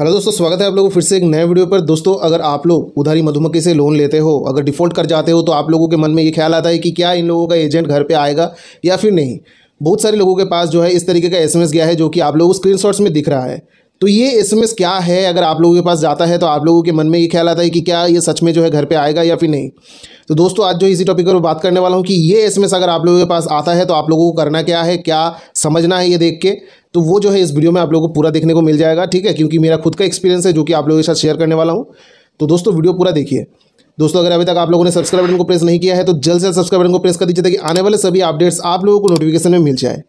hello दोस्तों स्वागत है आप लोगों को फिर से एक नए वीडियो पर दोस्तों अगर आप लोग उधारी मधुमक्खी से लोन लेते हो अगर डिफ़ॉल्ट कर जाते हो तो आप लोगों के मन में ये ख्याल आता है कि क्या इन लोगों का एजेंट घर पे आएगा या फिर नहीं बहुत सारे लोगों के पास जो है इस तरीके का एसएमएस गया है जो कि आप लोगों को स्क्रीनशॉट्स में दिख रहा है तो ये एस क्या है अगर आप लोगों के पास जाता है तो आप लोगों के मन में ये ख्याल आता है कि क्या ये सच में जो है घर पर आएगा या फिर नहीं तो दोस्तों आज जो इसी टॉपिक पर बात करने वाला हूँ कि ये एस अगर आप लोगों के पास आता है तो आप लोगों को करना क्या है क्या समझना है ये देख के तो वो जो है इस वीडियो में आप लोगों को पूरा देखने को मिल जाएगा ठीक है क्योंकि मेरा खुद का एक्सपीरियंस है जो कि आप लोगों के साथ शेयर करने वाला हूँ तो दोस्तों वीडियो पूरा देखिए दोस्तों अगर अभी तक आप लोगों ने सब्सक्राइब बटन को प्रेस नहीं किया है तो जल्द से जल्द सब्सक्राइब बटन को प्रेस कर दीजिए ताकि आने वाले सभी अपडेट्स आप लोगों को नोटिफिकेशन में मिल जाए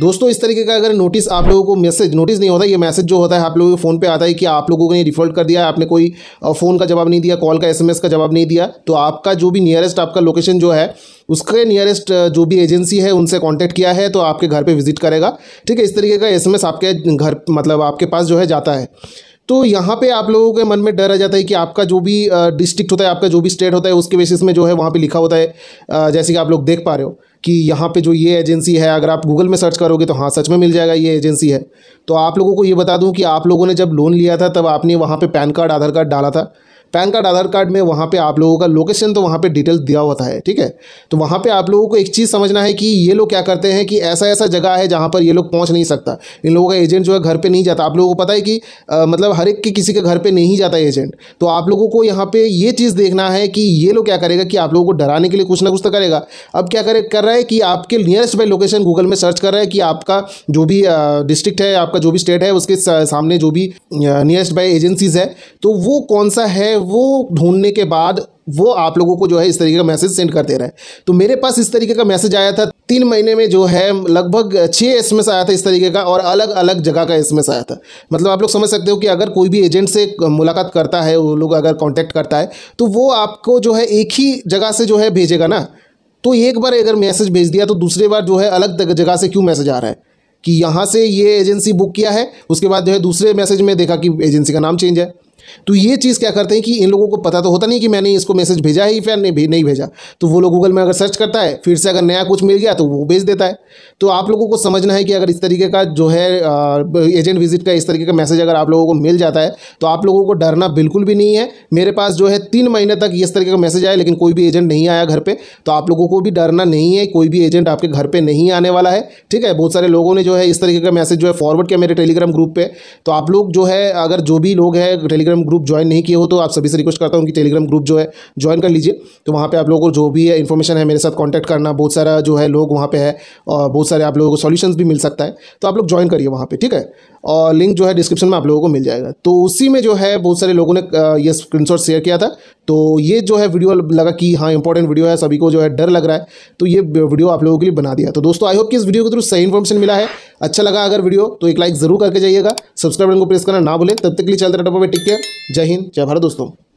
दोस्तों इस तरीके का अगर नोटिस आप लोगों को मैसेज नोटिस नहीं होता ये मैसेज जो होता है आप लोगों के फ़ोन पे आता है कि आप लोगों ने डिफ़ॉल्ट कर दिया आपने कोई फ़ोन का जवाब नहीं दिया कॉल का एसएमएस का जवाब नहीं दिया तो आपका जो भी नियरेस्ट आपका लोकेशन जो है उसके नियरेस्ट जो भी एजेंसी है उनसे कॉन्टैक्ट किया है तो आपके घर पर विजिट करेगा ठीक है इस तरीके का एस आपके घर मतलब आपके पास जो है जाता है तो यहाँ पे आप लोगों के मन में डर आ जाता है कि आपका जो भी डिस्ट्रिक्ट होता है आपका जो भी स्टेट होता है उसके बेसिस में जो है वहाँ पे लिखा होता है जैसे कि आप लोग देख पा रहे हो कि यहाँ पे जो ये एजेंसी है अगर आप गूगल में सर्च करोगे तो हाँ सच में मिल जाएगा ये एजेंसी है तो आप लोगों को ये बता दूँ कि आप लोगों ने जब लोन लिया था तब आपने वहाँ पर पैन कार्ड आधार कार्ड डाला था पैन कार्ड आधार कार्ड में वहाँ पे आप लोगों का लोकेशन तो वहाँ पे डिटेल दिया होता है ठीक है तो वहाँ पे आप लोगों को एक चीज़ समझना है कि ये लोग क्या करते हैं कि ऐसा ऐसा जगह है जहाँ पर ये लोग पहुँच नहीं सकता इन लोगों का एजेंट जो है घर पर नहीं जाता आप लोगों को पता है कि आ, मतलब हर एक के किसी के घर पर नहीं जाता एजेंट तो आप लोगों को यहाँ पर ये चीज़ देखना है कि ये लोग क्या करेगा कि आप लोगों को डराने के लिए कुछ ना कुछ तो करेगा अब क्या करे कर रहा है कि आपके नियरेस्ट बाई लोकेशन गूगल में सर्च कर रहा है कि आपका जो भी डिस्ट्रिक्ट है आपका जो भी स्टेट है उसके सामने जो भी नियरेस्ट बाई एजेंसीज है तो वो कौन सा है वो ढूंढने के बाद वो आप लोगों को जो है इस तरीके का मैसेज सेंड कर दे रहा है तो मेरे पास इस तरीके का मैसेज आया था तीन महीने में जो है लगभग छः एस आया था इस तरीके का और अलग अलग जगह का एस आया था मतलब आप लोग समझ सकते हो कि अगर कोई भी एजेंट से मुलाकात करता है वो लोग अगर कॉन्टैक्ट करता है तो वो आपको जो है एक ही जगह से जो है भेजेगा ना तो एक बार अगर मैसेज भेज दिया तो दूसरे बार जो है अलग जगह से क्यों मैसेज आ रहा है कि यहाँ से ये एजेंसी बुक किया है उसके बाद जो है दूसरे मैसेज में देखा कि एजेंसी का नाम चेंज है तो ये चीज़ क्या करते हैं कि इन लोगों को पता तो होता नहीं कि मैंने इसको मैसेज भेजा है या नहीं नहीं भेजा तो वो लोग गूगल में अगर सर्च करता है फिर से अगर नया कुछ मिल गया तो वो भेज देता है तो आप लोगों को समझना है कि अगर इस तरीके का जो है एजेंट विजिट का इस तरीके का मैसेज अगर आप लोगों को मिल जाता है तो आप लोगों को डरना बिल्कुल भी नहीं है मेरे पास जो है तीन महीने तक इस तरीके का मैसेज आया लेकिन कोई भी एजेंट नहीं आया घर पर तो आप लोगों को भी डरना नहीं है कोई भी एजेंट आपके घर पर नहीं आने वाला है ठीक है बहुत सारे लोगों ने जो है इस तरीके का मैसेज जो है फॉरवर्ड किया मेरे टेलीग्राम ग्रुप पर तो आप लोग जो है अगर जो भी लोग हैं टेलीग्राम टेलीग्राम ग्रुप ज्वाइन नहीं किए हो तो आप सभी से रिक्वेस्ट करता हूँ कि टेलीग्राम ग्रुप जो है ज्वाइन कर लीजिए तो वहाँ पर आप लोगों को जो भी है इन्फॉर्मेशन है मेरे साथ कॉन्टैक्ट करना बहुत सारा जो है लोग वहाँ पर है और बहुत सारे आप लोगों को सोल्यूशन भी मिल सकता है तो आप लोग ज्वाइन करिए वहाँ पर ठीक है और लिंक जो है डिस्क्रिप्शन में आप लोगों को मिल जाएगा तो उसी में जो है बहुत सारे लोगों ने ये स्क्रीनशॉट शेयर किया था तो ये जो है वीडियो लगा कि हाँ इंपॉर्टेंट वीडियो है सभी को जो है डर लग रहा है तो ये वीडियो आप लोगों के लिए बना दिया तो दोस्तों आई होप कि इस वीडियो के थ्रू सही इन्फॉर्मेशन मिला है अच्छा लगा अगर वीडियो तो एक लाइक जरूर करके जाइएगा सब्सक्राइब बटन को प्रेस करना ना भूलें तब तक के लिए चलते रहा टिक केयर जय हिंद जय भारत दोस्तों